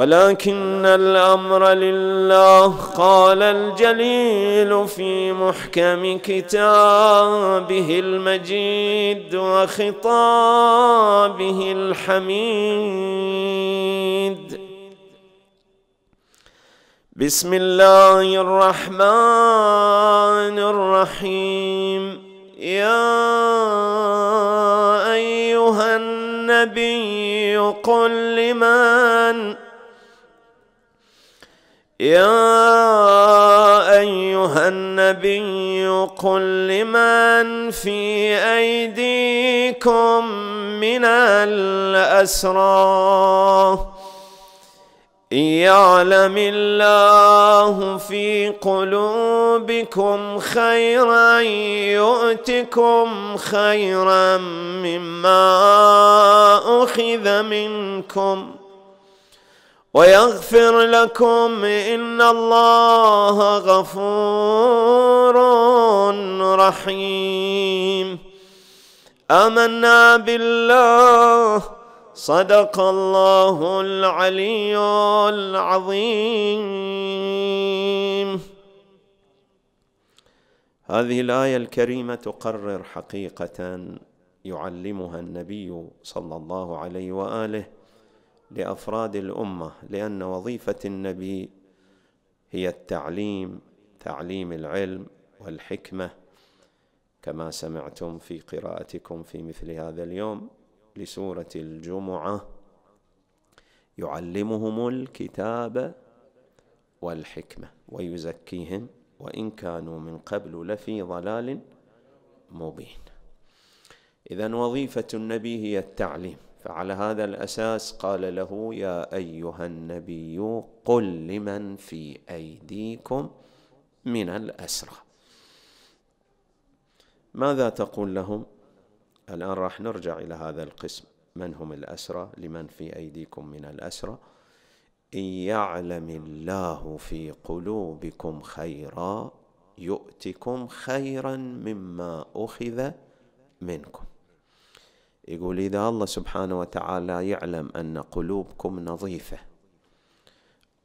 ولكن الامر لله قال الجليل في محكم كتابه المجيد وخطابه الحميد بسم الله الرحمن الرحيم يا ايها النبي قل لمن يا ايها النبي قل لمن في ايديكم من الاسرى يعلم الله في قلوبكم خيرا يؤتكم خيرا مما اخذ منكم ويغفر لكم ان الله غفور رحيم امنا بالله صدق الله العلي العظيم هذه الايه الكريمه تقرر حقيقه يعلمها النبي صلى الله عليه واله لافراد الامه لان وظيفه النبي هي التعليم تعليم العلم والحكمه كما سمعتم في قراءتكم في مثل هذا اليوم لسوره الجمعه يعلمهم الكتاب والحكمه ويزكيهم وان كانوا من قبل لفي ضلال مبين اذا وظيفه النبي هي التعليم فعلى هذا الاساس قال له يا ايها النبي قل لمن في ايديكم من الاسرى ماذا تقول لهم الان راح نرجع الى هذا القسم من هم الاسرى لمن في ايديكم من الاسرى ان يعلم الله في قلوبكم خيرا يؤتكم خيرا مما اخذ منكم يقول إذا الله سبحانه وتعالى يعلم أن قلوبكم نظيفة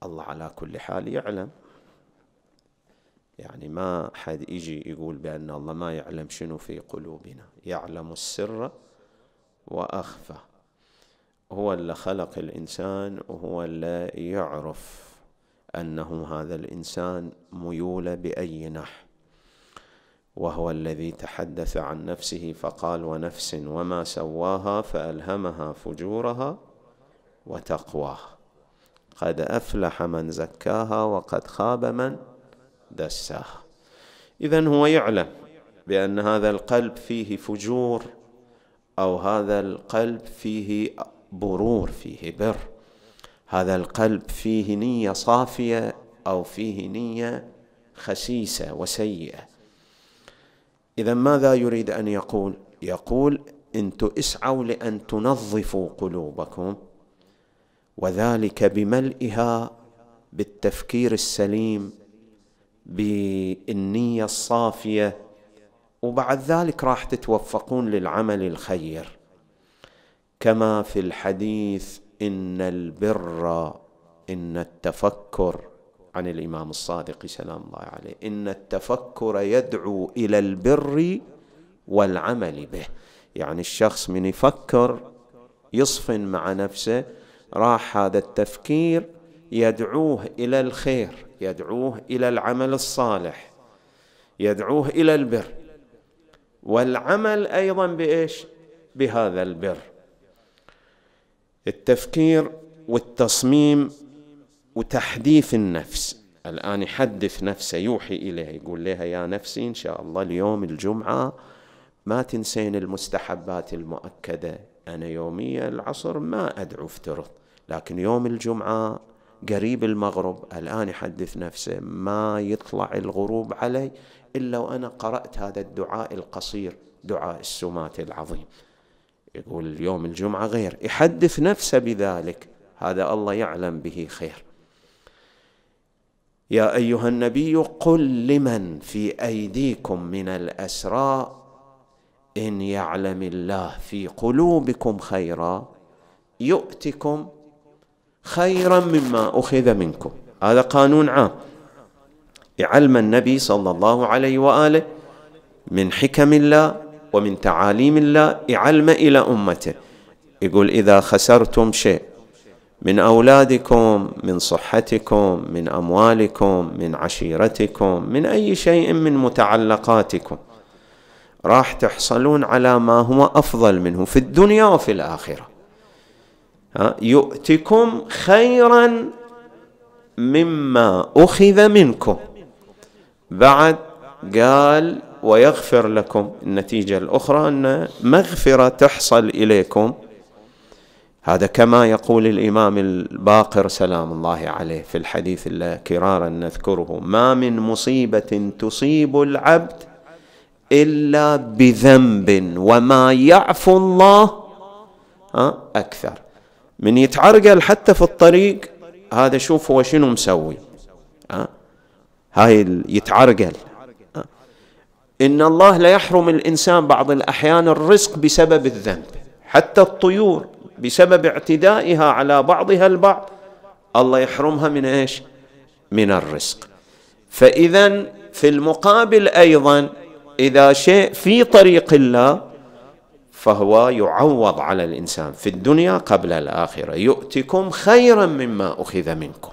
الله على كل حال يعلم يعني ما حد يجي يقول بأن الله ما يعلم شنو في قلوبنا يعلم السر وأخفى هو اللي خلق الإنسان وهو اللي يعرف أنه هذا الإنسان ميول بأي نحو وهو الذي تحدث عن نفسه فقال ونفس وما سواها فالهمها فجورها وتقواها قد افلح من زكاها وقد خاب من دساها اذا هو يعلم بان هذا القلب فيه فجور او هذا القلب فيه برور فيه بر هذا القلب فيه نيه صافيه او فيه نيه خسيسه وسيئه إذا ماذا يريد أن يقول؟ يقول أنتم اسعوا لأن تنظفوا قلوبكم وذلك بملئها بالتفكير السليم بالنية الصافية وبعد ذلك راح تتوفقون للعمل الخير كما في الحديث إن البر إن التفكر عن الإمام الصادق سلام الله عليه إن التفكر يدعو إلى البر والعمل به يعني الشخص من يفكر يصفن مع نفسه راح هذا التفكير يدعوه إلى الخير يدعوه إلى العمل الصالح يدعوه إلى البر والعمل أيضا بإيش بهذا البر التفكير والتصميم وتحديث النفس الآن يحدث نفسه يوحي إليها يقول لها يا نفسي إن شاء الله اليوم الجمعة ما تنسين المستحبات المؤكدة أنا يومية العصر ما أدعو افترض لكن يوم الجمعة قريب المغرب الآن يحدث نفسه ما يطلع الغروب علي إلا وأنا قرأت هذا الدعاء القصير دعاء السمات العظيم يقول يوم الجمعة غير يحدث نفسه بذلك هذا الله يعلم به خير يا ايها النبي قل لمن في ايديكم من الاسراء ان يعلم الله في قلوبكم خيرا يؤتكم خيرا مما اخذ منكم هذا قانون عام يعلم النبي صلى الله عليه واله من حكم الله ومن تعاليم الله يعلم الى امته يقول اذا خسرتم شيء من اولادكم من صحتكم من اموالكم من عشيرتكم من اي شيء من متعلقاتكم راح تحصلون على ما هو افضل منه في الدنيا وفي الاخره يؤتكم خيرا مما اخذ منكم بعد قال ويغفر لكم النتيجه الاخرى ان مغفره تحصل اليكم هذا كما يقول الامام الباقر سلام الله عليه في الحديث كرارا نذكره ما من مصيبه تصيب العبد الا بذنب وما يعفو الله اكثر من يتعرقل حتى في الطريق هذا شوف هو شنو مسوي هاي يتعرقل ان الله لا يحرم الانسان بعض الاحيان الرزق بسبب الذنب حتى الطيور بسبب اعتدائها على بعضها البعض الله يحرمها من ايش؟ من الرزق. فاذا في المقابل ايضا اذا شيء في طريق الله فهو يعوض على الانسان في الدنيا قبل الاخره، يؤتكم خيرا مما اخذ منكم.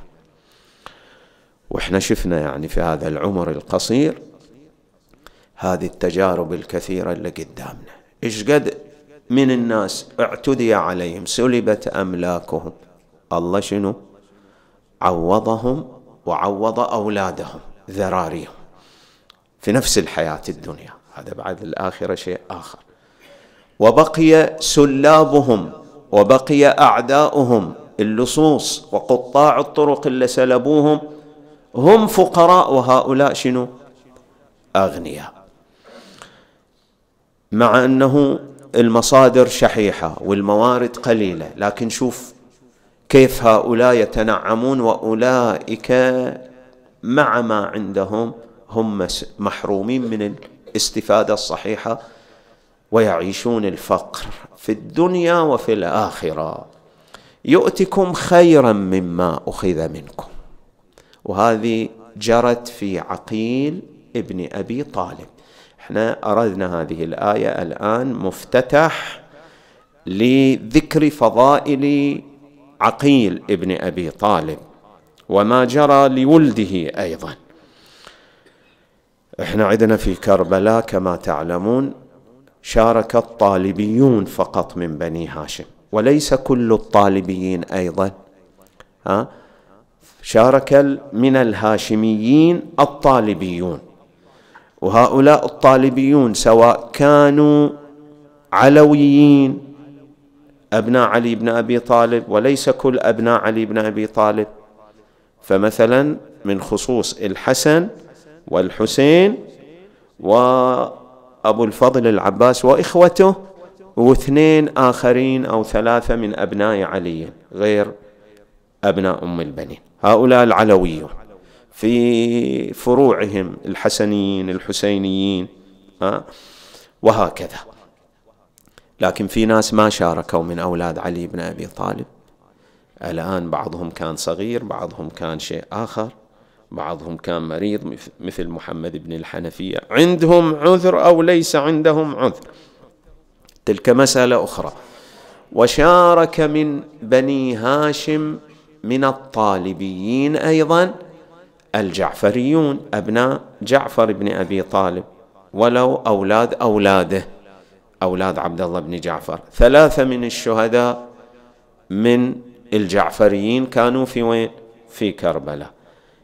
واحنا شفنا يعني في هذا العمر القصير هذه التجارب الكثيرة اللي قدامنا إيش قد من الناس اعتدي عليهم سلبت أملاكهم الله شنو عوضهم وعوض أولادهم ذراريهم في نفس الحياة الدنيا هذا بعد الآخرة شيء آخر وبقي سلابهم وبقي أعداؤهم اللصوص وقطاع الطرق اللي سلبوهم هم فقراء وهؤلاء شنو أغنياء مع أنه المصادر شحيحه والموارد قليله لكن شوف كيف هؤلاء يتنعمون واولئك مع ما عندهم هم محرومين من الاستفاده الصحيحه ويعيشون الفقر في الدنيا وفي الاخره يؤتكم خيرا مما اخذ منكم وهذه جرت في عقيل ابن ابي طالب احنا أردنا هذه الآية الآن مفتتح لذكر فضائل عقيل ابن أبي طالب وما جرى لولده أيضا احنا عندنا في كربلاء كما تعلمون شارك الطالبيون فقط من بني هاشم وليس كل الطالبيين أيضا ها شارك من الهاشميين الطالبيون وهؤلاء الطالبيون سواء كانوا علويين أبناء علي بن أبي طالب وليس كل أبناء علي بن أبي طالب فمثلا من خصوص الحسن والحسين وأبو الفضل العباس وإخوته واثنين آخرين أو ثلاثة من أبناء علي غير أبناء أم البنين هؤلاء العلويون في فروعهم الحسنيين الحسينيين وهكذا لكن في ناس ما شاركوا من أولاد علي بن أبي طالب الآن بعضهم كان صغير بعضهم كان شيء آخر بعضهم كان مريض مثل محمد بن الحنفية عندهم عذر أو ليس عندهم عذر تلك مسألة أخرى وشارك من بني هاشم من الطالبيين أيضا الجعفريون أبناء جعفر بن أبي طالب ولو أولاد أولاده أولاد عبد الله بن جعفر ثلاثة من الشهداء من الجعفريين كانوا في وين؟ في كربلاء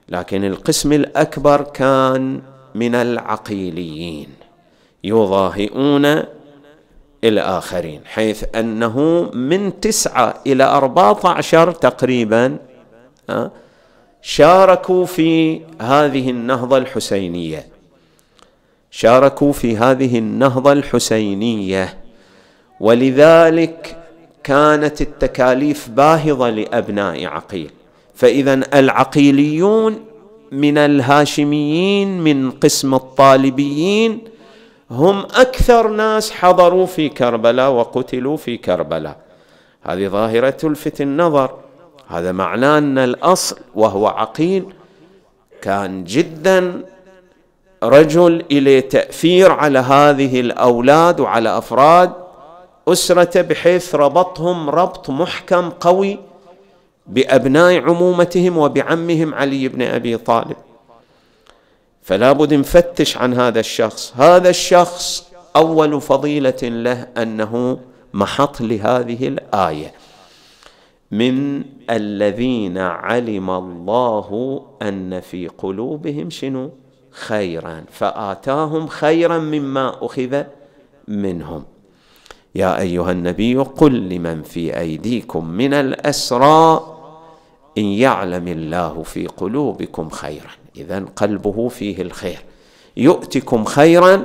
لكن القسم الأكبر كان من العقيليين يضاهئون الآخرين حيث أنه من تسعة إلى أربعة عشر تقريبا أه شاركوا في هذه النهضه الحسينيه شاركوا في هذه النهضه الحسينيه ولذلك كانت التكاليف باهظه لابناء عقيل فاذا العقيليون من الهاشميين من قسم الطالبيين هم اكثر ناس حضروا في كربلاء وقتلوا في كربلاء هذه ظاهره تلفت النظر هذا معناه أن الأصل وهو عقيل كان جدا رجل إليه تأثير على هذه الأولاد وعلى أفراد أسرته بحيث ربطهم ربط محكم قوي بأبناء عمومتهم وبعمهم علي بن أبي طالب فلا بد نفتش عن هذا الشخص هذا الشخص أول فضيلة له أنه محط لهذه الآية من الذين علم الله ان في قلوبهم شنو خيرا فاتاهم خيرا مما اخذ منهم يا ايها النبي قل لمن في ايديكم من الاسرى ان يعلم الله في قلوبكم خيرا اذا قلبه فيه الخير يؤتكم خيرا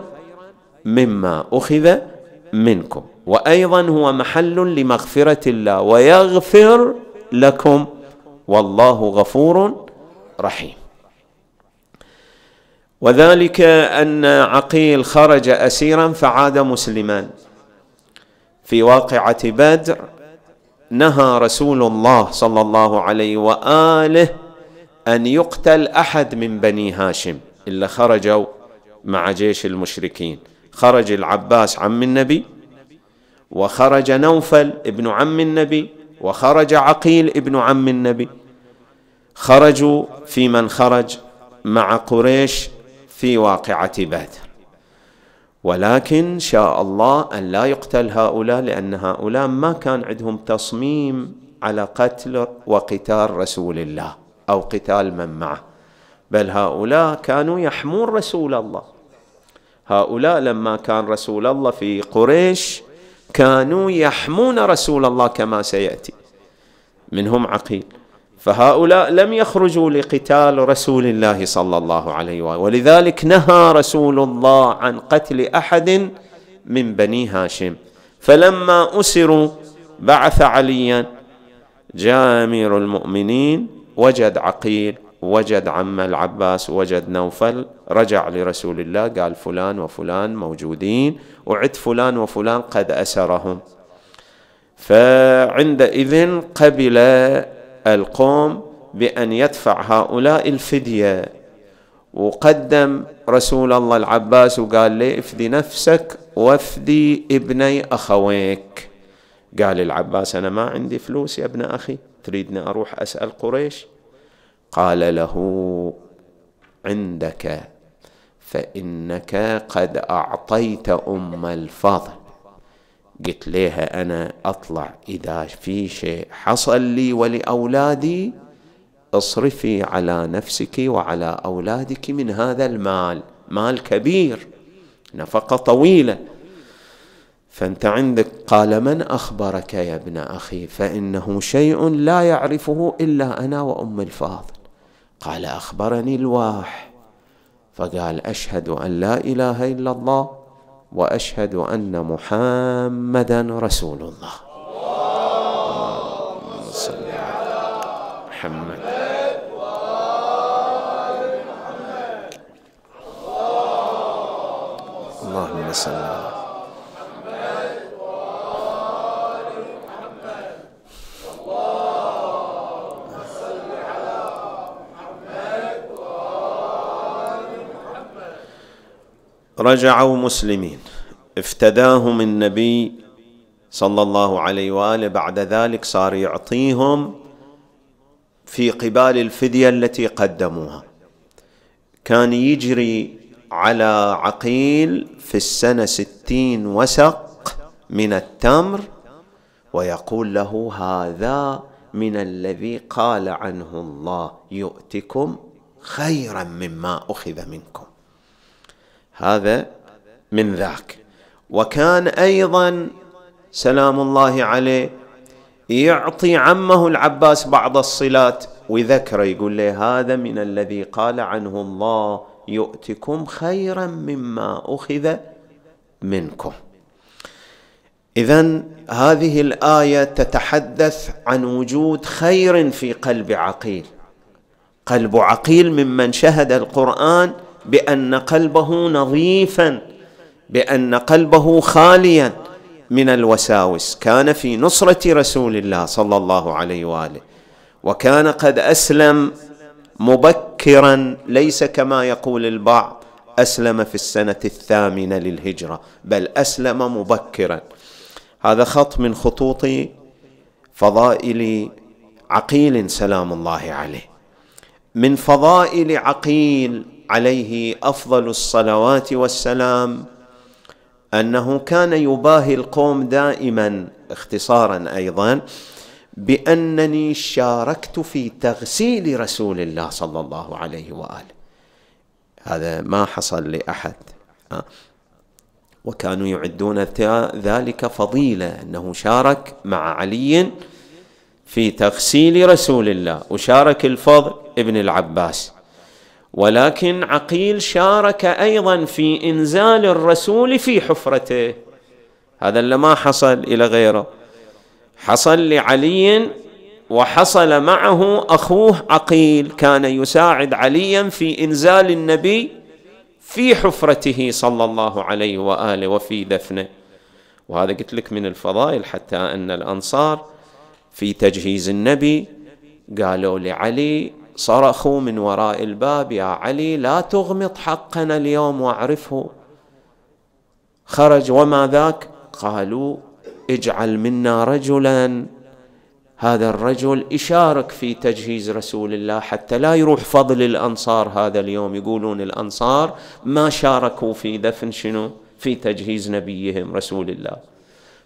مما اخذ منكم وايضا هو محل لمغفره الله ويغفر لكم والله غفور رحيم وذلك ان عقيل خرج اسيرا فعاد مسلما في واقعه بدر نهى رسول الله صلى الله عليه واله ان يقتل احد من بني هاشم الا خرجوا مع جيش المشركين خرج العباس عم النبي وخرج نوفل ابن عم النبي وخرج عقيل ابن عم النبي خرجوا في من خرج مع قريش في واقعة بدر ولكن شاء الله أن لا يقتل هؤلاء لأن هؤلاء ما كان عندهم تصميم على قتل وقتال رسول الله أو قتال من معه بل هؤلاء كانوا يحمون رسول الله هؤلاء لما كان رسول الله في قريش كانوا يحمون رسول الله كما سياتي منهم عقيل فهؤلاء لم يخرجوا لقتال رسول الله صلى الله عليه واله ولذلك نهى رسول الله عن قتل احد من بني هاشم فلما اسروا بعث عليا جاء امير المؤمنين وجد عقيل وجد عم العباس وجد نوفل رجع لرسول الله قال فلان وفلان موجودين وعد فلان وفلان قد أسرهم فعندئذ قبل القوم بأن يدفع هؤلاء الفدية وقدم رسول الله العباس وقال لي افدي نفسك وافدي ابني أخويك قال العباس أنا ما عندي فلوس يا ابن أخي تريدني أروح أسأل قريش قال له عندك فانك قد اعطيت ام الفضل قلت لها انا اطلع اذا في شيء حصل لي ولاولادي اصرفي على نفسك وعلى اولادك من هذا المال مال كبير نفقه طويله فانت عندك قال من اخبرك يا ابن اخي فانه شيء لا يعرفه الا انا وام الفاضل قال اخبرني الواح فقال اشهد ان لا اله الا الله واشهد ان محمدا رسول الله اللهم صل على محمد اللهم صل رجعوا مسلمين افتداهم النبي صلى الله عليه واله بعد ذلك صار يعطيهم في قبال الفديه التي قدموها كان يجري على عقيل في السنه ستين وسق من التمر ويقول له هذا من الذي قال عنه الله يؤتكم خيرا مما اخذ منكم هذا من ذاك وكان ايضا سلام الله عليه يعطي عمه العباس بعض الصلات وذكره يقول له هذا من الذي قال عنه الله يؤتكم خيرا مما اخذ منكم اذا هذه الايه تتحدث عن وجود خير في قلب عقيل قلب عقيل ممن شهد القران بان قلبه نظيفا بان قلبه خاليا من الوساوس كان في نصره رسول الله صلى الله عليه واله وكان قد اسلم مبكرا ليس كما يقول البعض اسلم في السنه الثامنه للهجره بل اسلم مبكرا هذا خط من خطوط فضائل عقيل سلام الله عليه من فضائل عقيل عليه افضل الصلوات والسلام انه كان يباهي القوم دائما اختصارا ايضا بانني شاركت في تغسيل رسول الله صلى الله عليه واله هذا ما حصل لاحد آه. وكانوا يعدون ذلك فضيله انه شارك مع علي في تغسيل رسول الله وشارك الفضل ابن العباس ولكن عقيل شارك ايضا في انزال الرسول في حفرته هذا اللي ما حصل الى غيره حصل لعلي وحصل معه اخوه عقيل كان يساعد عليا في انزال النبي في حفرته صلى الله عليه واله وفي دفنه وهذا قلت لك من الفضائل حتى ان الانصار في تجهيز النبي قالوا لعلي صرخوا من وراء الباب يا علي لا تغمط حقنا اليوم واعرفه خرج وما ذاك قالوا اجعل منا رجلا هذا الرجل يشارك في تجهيز رسول الله حتى لا يروح فضل الانصار هذا اليوم يقولون الانصار ما شاركوا في دفن شنو في تجهيز نبيهم رسول الله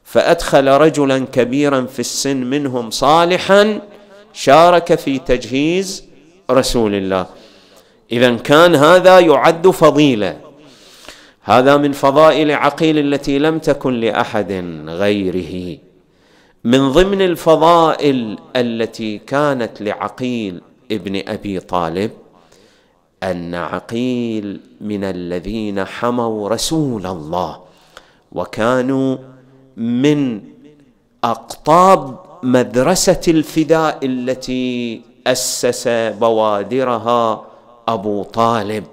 فادخل رجلا كبيرا في السن منهم صالحا شارك في تجهيز رسول الله اذا كان هذا يعد فضيله هذا من فضائل عقيل التي لم تكن لاحد غيره من ضمن الفضائل التي كانت لعقيل ابن ابي طالب ان عقيل من الذين حموا رسول الله وكانوا من اقطاب مدرسه الفداء التي اسس بوادرها ابو طالب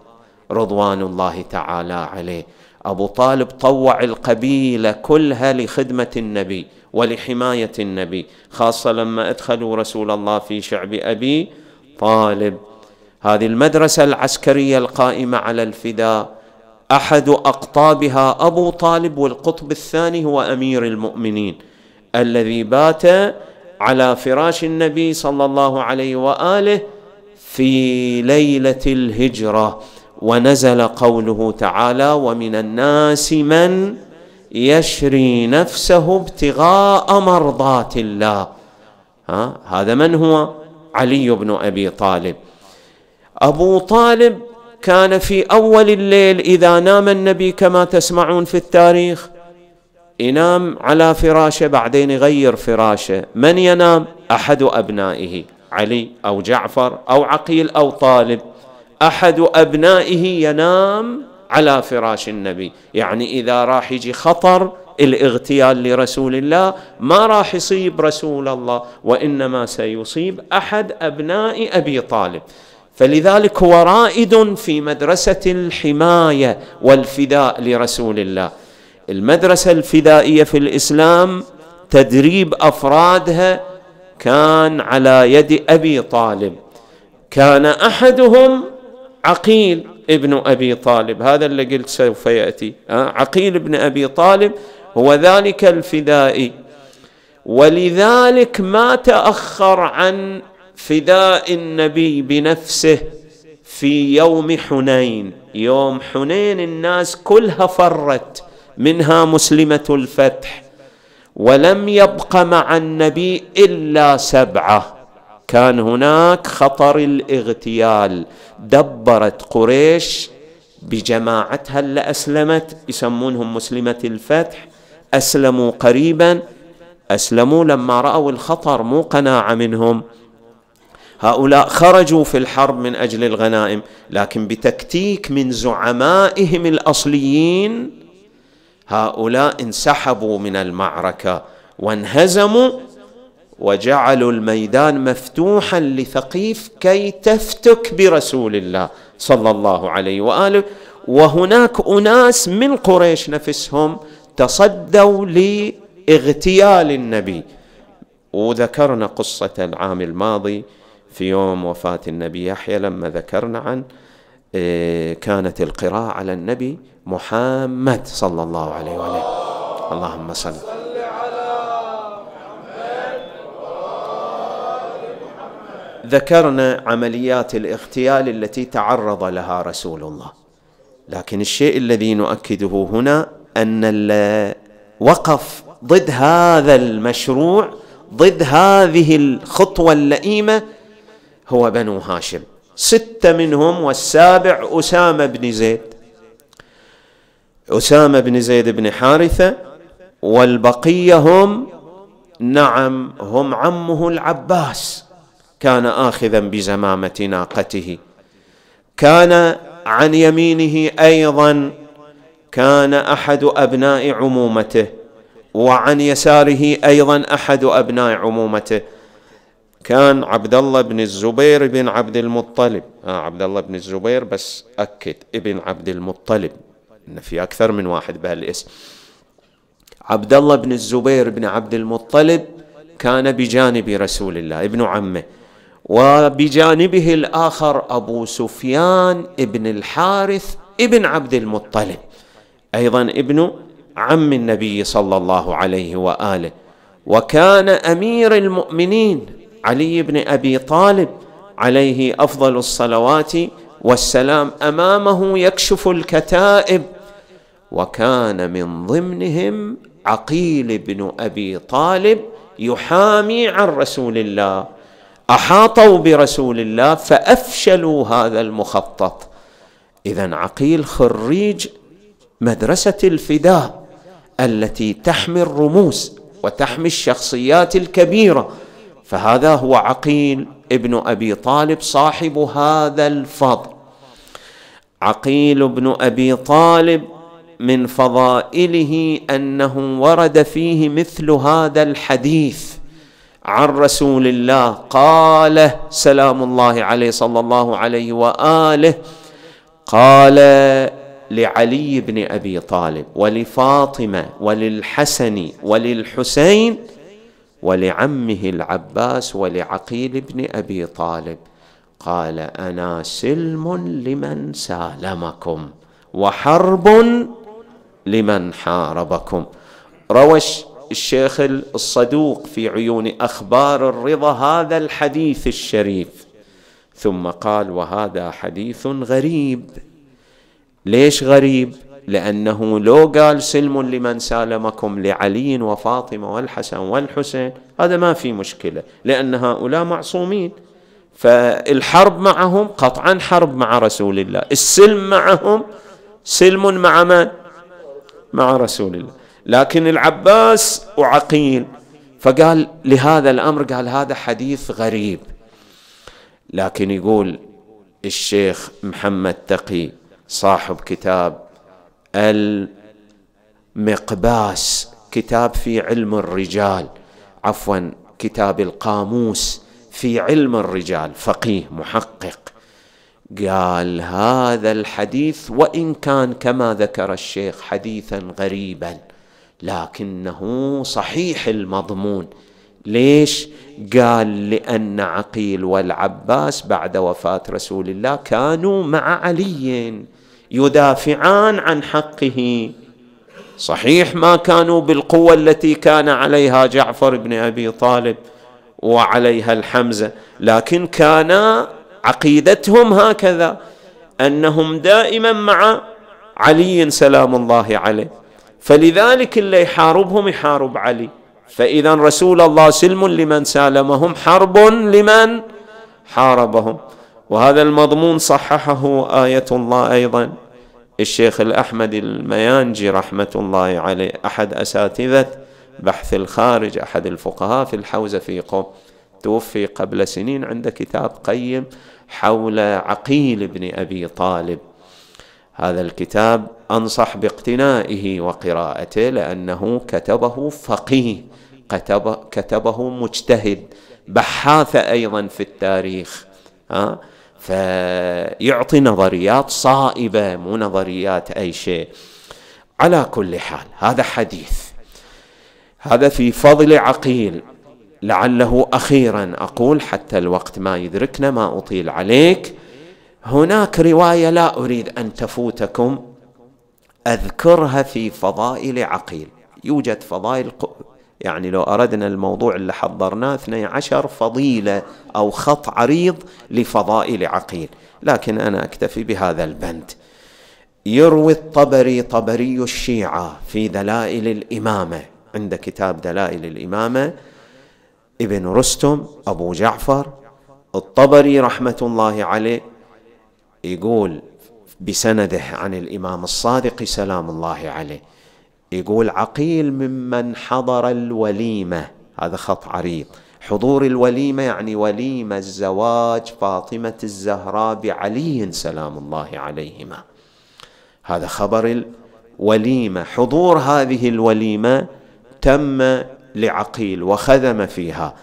رضوان الله تعالى عليه ابو طالب طوع القبيله كلها لخدمه النبي ولحمايه النبي خاصه لما ادخلوا رسول الله في شعب ابي طالب هذه المدرسه العسكريه القائمه على الفداء احد اقطابها ابو طالب والقطب الثاني هو امير المؤمنين الذي بات على فراش النبي صلى الله عليه واله في ليله الهجره ونزل قوله تعالى ومن الناس من يشري نفسه ابتغاء مرضات الله ها هذا من هو علي بن ابي طالب ابو طالب كان في اول الليل اذا نام النبي كما تسمعون في التاريخ ينام على فراشه بعدين يغير فراشه من ينام احد ابنائه علي او جعفر او عقيل او طالب احد ابنائه ينام على فراش النبي يعني اذا راح يجي خطر الاغتيال لرسول الله ما راح يصيب رسول الله وانما سيصيب احد ابناء ابي طالب فلذلك هو رائد في مدرسه الحمايه والفداء لرسول الله المدرسة الفدائية في الإسلام تدريب أفرادها كان على يد أبي طالب كان أحدهم عقيل ابن أبي طالب هذا اللي قلت سوف يأتي عقيل ابن أبي طالب هو ذلك الفدائي ولذلك ما تأخر عن فداء النبي بنفسه في يوم حنين يوم حنين الناس كلها فرت منها مسلمه الفتح ولم يبق مع النبي الا سبعه كان هناك خطر الاغتيال دبرت قريش بجماعتها اللي اسلمت يسمونهم مسلمه الفتح اسلموا قريبا اسلموا لما راوا الخطر مو قناعه منهم هؤلاء خرجوا في الحرب من اجل الغنائم لكن بتكتيك من زعمائهم الاصليين هؤلاء انسحبوا من المعركه وانهزموا وجعلوا الميدان مفتوحا لثقيف كي تفتك برسول الله صلى الله عليه واله وهناك اناس من قريش نفسهم تصدوا لاغتيال النبي وذكرنا قصه العام الماضي في يوم وفاه النبي يحيى لما ذكرنا عن آه، كانت القراءة على النبي محمد صلى الله عليه وآله اللهم صل ذكرنا عمليات الاغتيال التي تعرض لها رسول الله لكن الشيء الذي نؤكده هنا ان اللي وقف ضد هذا المشروع ضد هذه الخطوه اللئيمه هو بنو هاشم ستة منهم والسابع أسامة بن زيد أسامة بن زيد بن حارثة والبقية هم نعم هم عمه العباس كان آخذا بزمامة ناقته كان عن يمينه أيضا كان أحد أبناء عمومته وعن يساره أيضا أحد أبناء عمومته كان عبد الله بن الزبير بن عبد المطلب آه عبد الله بن الزبير بس أكد ابن عبد المطلب إن في أكثر من واحد بهالاسم عبد الله بن الزبير بن عبد المطلب كان بجانب رسول الله ابن عمه وبجانبه الآخر أبو سفيان ابن الحارث ابن عبد المطلب أيضا ابن عم النبي صلى الله عليه وآله وكان أمير المؤمنين علي بن ابي طالب عليه افضل الصلوات والسلام امامه يكشف الكتائب وكان من ضمنهم عقيل بن ابي طالب يحامي عن رسول الله احاطوا برسول الله فافشلوا هذا المخطط اذا عقيل خريج مدرسه الفداء التي تحمي الرموز وتحمي الشخصيات الكبيره فهذا هو عقيل ابن ابي طالب صاحب هذا الفضل عقيل بن ابي طالب من فضائله انه ورد فيه مثل هذا الحديث عن رسول الله قال سلام الله عليه صلى الله عليه واله قال لعلي بن ابي طالب ولفاطمه وللحسن وللحسين ولعمه العباس ولعقيل بن ابي طالب قال انا سلم لمن سالمكم وحرب لمن حاربكم روى الشيخ الصدوق في عيون اخبار الرضا هذا الحديث الشريف ثم قال وهذا حديث غريب ليش غريب لأنه لو قال سلم لمن سالمكم لعلي وفاطمة والحسن والحسين هذا ما في مشكلة لأن هؤلاء معصومين فالحرب معهم قطعا حرب مع رسول الله السلم معهم سلم مع من؟ مع رسول الله لكن العباس وعقيل فقال لهذا الأمر قال هذا حديث غريب لكن يقول الشيخ محمد تقي صاحب كتاب المقباس كتاب في علم الرجال عفوا كتاب القاموس في علم الرجال فقيه محقق قال هذا الحديث وان كان كما ذكر الشيخ حديثا غريبا لكنه صحيح المضمون ليش قال لان عقيل والعباس بعد وفاه رسول الله كانوا مع علي يدافعان عن حقه صحيح ما كانوا بالقوة التي كان عليها جعفر بن أبي طالب وعليها الحمزة لكن كان عقيدتهم هكذا أنهم دائما مع علي سلام الله عليه فلذلك اللي يحاربهم يحارب علي فإذا رسول الله سلم لمن سالمهم حرب لمن حاربهم وهذا المضمون صححه آية الله أيضا الشيخ الأحمد الميانجي رحمة الله عليه أحد أساتذة بحث الخارج أحد الفقهاء في الحوزة في قم توفي قبل سنين عنده كتاب قيم حول عقيل بن أبي طالب هذا الكتاب أنصح باقتنائه وقراءته لأنه كتبه فقيه كتبه مجتهد بحاث أيضا في التاريخ ها فيعطي نظريات صائبه مو نظريات اي شيء على كل حال هذا حديث هذا في فضل عقيل لعله اخيرا اقول حتى الوقت ما يدركنا ما اطيل عليك هناك روايه لا اريد ان تفوتكم اذكرها في فضائل عقيل يوجد فضائل يعني لو أردنا الموضوع اللي حضرناه 12 فضيلة أو خط عريض لفضائل عقيل لكن أنا أكتفي بهذا البند يروي الطبري طبري الشيعة في دلائل الإمامة عند كتاب دلائل الإمامة ابن رستم أبو جعفر الطبري رحمة الله عليه يقول بسنده عن الإمام الصادق سلام الله عليه يقول عقيل ممن حضر الوليمة هذا خط عريض حضور الوليمة يعني وليمة الزواج فاطمة الزهراء بعلي سلام الله عليهما هذا خبر الوليمة حضور هذه الوليمة تم لعقيل وخدم فيها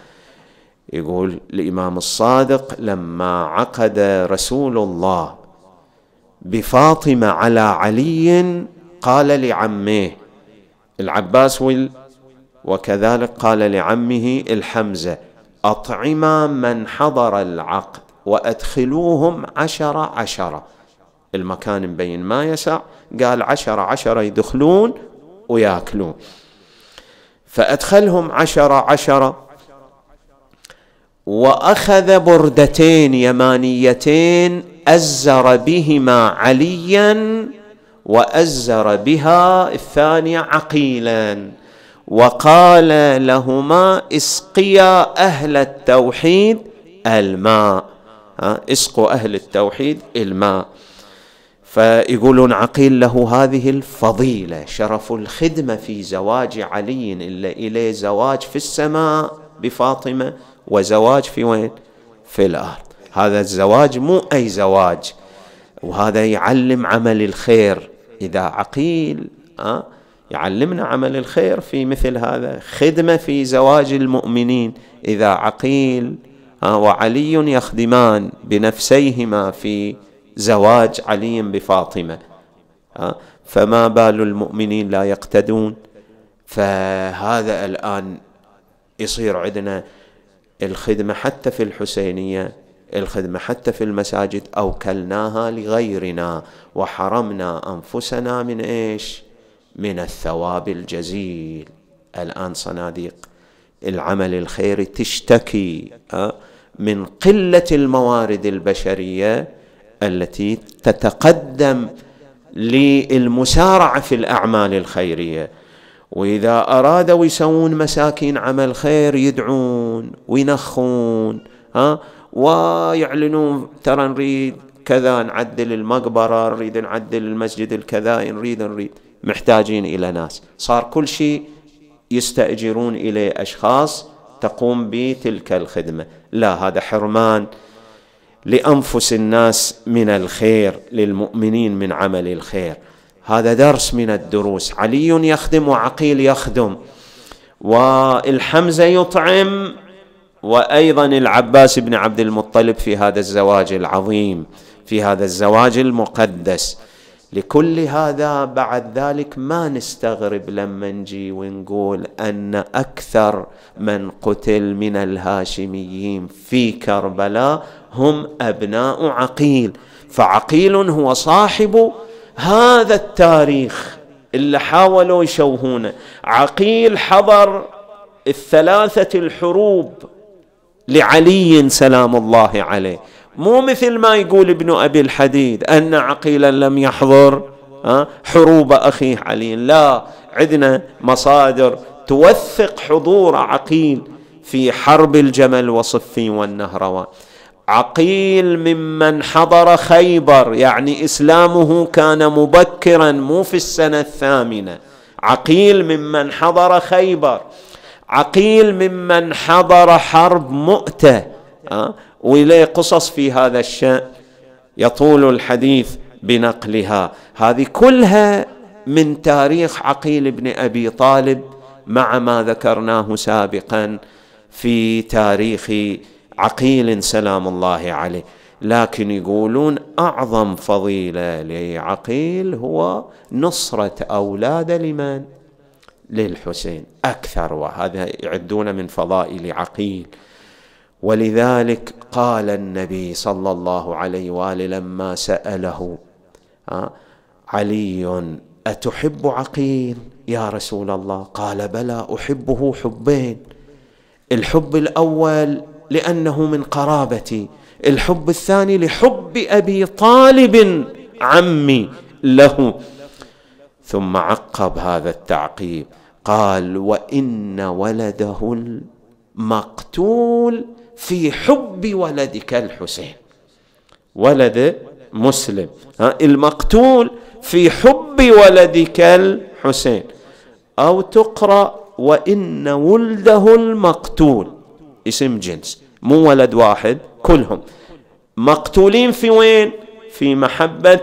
يقول الإمام الصادق لما عقد رسول الله بفاطمة على علي قال لعمه العباس وال وكذلك قال لعمه الحمزة أطعما من حضر العقد وأدخلوهم عشرة عشرة المكان مبين ما يسع قال عشرة عشرة يدخلون وياكلون فأدخلهم عشرة عشرة وأخذ بردتين يمانيتين أزر بهما عليا وازر بها الثانيه عقيلا وقال لهما اسقيا اهل التوحيد الماء اسقوا اهل التوحيد الماء فيقولون عقيل له هذه الفضيله شرف الخدمه في زواج علي الا اليه زواج في السماء بفاطمه وزواج في وين؟ في الارض هذا الزواج مو اي زواج وهذا يعلم عمل الخير إذا عقيل آه، يعلمنا عمل الخير في مثل هذا خدمة في زواج المؤمنين إذا عقيل آه، وعلي يخدمان بنفسيهما في زواج علي بفاطمة آه، فما بال المؤمنين لا يقتدون فهذا الآن يصير عندنا الخدمة حتى في الحسينية الخدمة حتى في المساجد أوكلناها لغيرنا وحرمنا أنفسنا من إيش من الثواب الجزيل الآن صناديق العمل الخيري تشتكي آه، من قلة الموارد البشرية التي تتقدم للمسارعة في الأعمال الخيرية وإذا أرادوا يسوون مساكين عمل خير يدعون وينخون ها آه، ويعلنون ترى نريد كذا نعدل المقبرة نريد نعدل المسجد الكذا نريد نريد محتاجين إلى ناس صار كل شيء يستأجرون إليه أشخاص تقوم بتلك الخدمة لا هذا حرمان لأنفس الناس من الخير للمؤمنين من عمل الخير هذا درس من الدروس علي يخدم وعقيل يخدم والحمزة يطعم وايضا العباس بن عبد المطلب في هذا الزواج العظيم في هذا الزواج المقدس لكل هذا بعد ذلك ما نستغرب لما نجي ونقول ان اكثر من قتل من الهاشميين في كربلاء هم ابناء عقيل فعقيل هو صاحب هذا التاريخ اللي حاولوا يشوهونه عقيل حضر الثلاثه الحروب لعلي سلام الله عليه مو مثل ما يقول ابن أبي الحديد أن عقيلا لم يحضر حروب أخيه علي لا عندنا مصادر توثق حضور عقيل في حرب الجمل وصفين والنهروان عقيل ممن حضر خيبر يعني اسلامه كان مبكرا مو في السنه الثامنه عقيل ممن حضر خيبر عقيل ممن حضر حرب مؤتة أه؟ وإليه قصص في هذا الشأن يطول الحديث بنقلها هذه كلها من تاريخ عقيل بن أبي طالب مع ما ذكرناه سابقا في تاريخ عقيل سلام الله عليه لكن يقولون اعظم فضيله لعقيل هو نصره اولاده لمن للحسين أكثر وهذا يعدون من فضائل عقيل ولذلك قال النبي صلى الله عليه وآله لما سأله آه، علي أتحب عقيل يا رسول الله قال بلى أحبه حبين الحب الأول لأنه من قرابتي الحب الثاني لحب أبي طالب عمي له ثم عقب هذا التعقيب قال وان ولده المقتول في حب ولدك الحسين ولد مسلم المقتول في حب ولدك الحسين أو تقرأ وإن ولده المقتول اسم جنس مو ولد واحد كلهم مقتولين في وين في محبة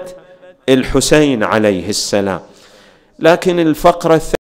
الحسين عليه السلام لكن الفقرة الثانية